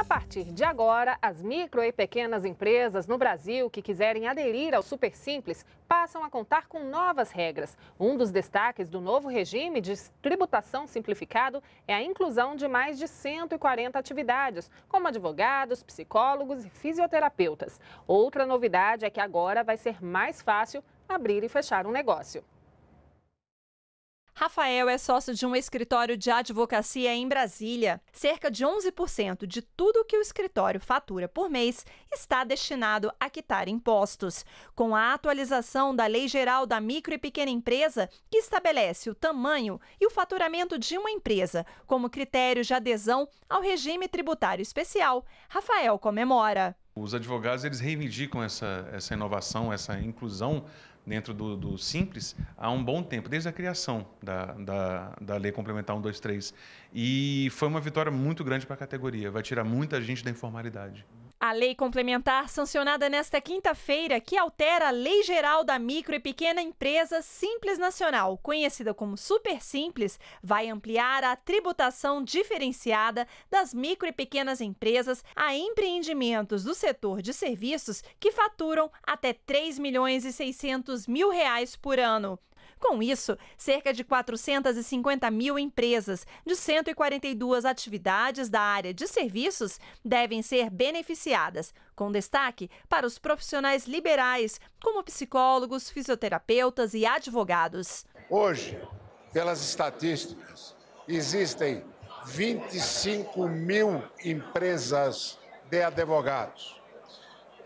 A partir de agora, as micro e pequenas empresas no Brasil que quiserem aderir ao Super Simples passam a contar com novas regras. Um dos destaques do novo regime de tributação simplificado é a inclusão de mais de 140 atividades, como advogados, psicólogos e fisioterapeutas. Outra novidade é que agora vai ser mais fácil abrir e fechar um negócio. Rafael é sócio de um escritório de advocacia em Brasília. Cerca de 11% de tudo que o escritório fatura por mês está destinado a quitar impostos. Com a atualização da Lei Geral da Micro e Pequena Empresa, que estabelece o tamanho e o faturamento de uma empresa como critério de adesão ao regime tributário especial, Rafael comemora. Os advogados eles reivindicam essa, essa inovação, essa inclusão dentro do, do, Simples há um bom tempo, desde a criação da, da, da Lei Complementar 123. E foi uma vitória muito grande para a categoria, vai tirar muita gente da informalidade. A lei complementar sancionada nesta quinta-feira, que altera a Lei Geral da Micro e Pequena Empresa Simples Nacional, conhecida como Super Simples, vai ampliar a tributação diferenciada das micro e pequenas empresas a empreendimentos do setor de serviços que faturam até 3 milhões e 600 mil reais por ano. Com isso, cerca de 450 mil empresas de 142 atividades da área de serviços devem ser beneficiadas, com destaque para os profissionais liberais, como psicólogos, fisioterapeutas e advogados. Hoje, pelas estatísticas, existem 25 mil empresas de advogados.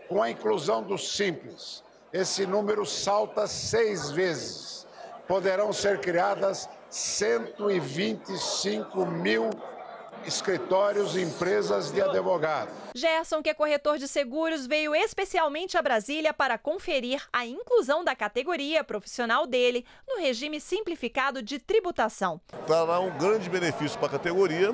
Com a inclusão do Simples, esse número salta seis vezes poderão ser criadas 125 mil escritórios e empresas de advogado. Gerson, que é corretor de seguros, veio especialmente a Brasília para conferir a inclusão da categoria profissional dele no regime simplificado de tributação. Trará um grande benefício para a categoria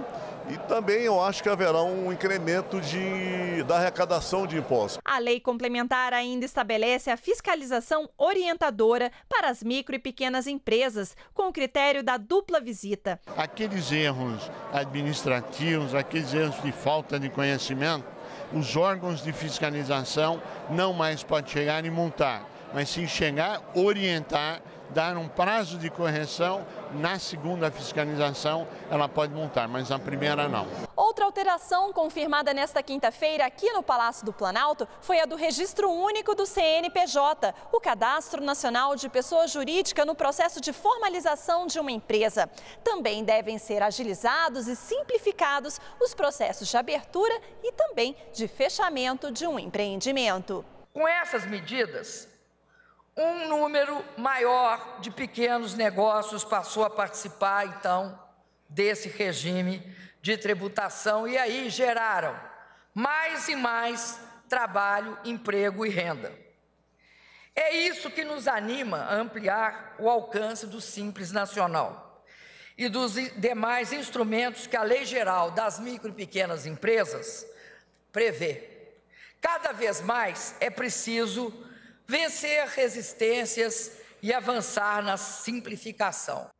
e também eu acho que haverá um incremento de, da arrecadação de impostos. A lei complementar ainda estabelece a fiscalização orientadora para as micro e pequenas empresas, com o critério da dupla visita. Aqueles erros administrativos, aqueles erros de falta de conhecimento, os órgãos de fiscalização não mais podem chegar e multar mas sim chegar, orientar, dar um prazo de correção, na segunda fiscalização ela pode montar, mas na primeira não. Outra alteração confirmada nesta quinta-feira aqui no Palácio do Planalto foi a do registro único do CNPJ, o Cadastro Nacional de Pessoa Jurídica no processo de formalização de uma empresa. Também devem ser agilizados e simplificados os processos de abertura e também de fechamento de um empreendimento. Com essas medidas, um número maior de pequenos negócios passou a participar, então, desse regime de tributação e aí geraram mais e mais trabalho, emprego e renda. É isso que nos anima a ampliar o alcance do Simples Nacional e dos demais instrumentos que a Lei Geral das Micro e Pequenas Empresas prevê. Cada vez mais é preciso vencer resistências e avançar na simplificação.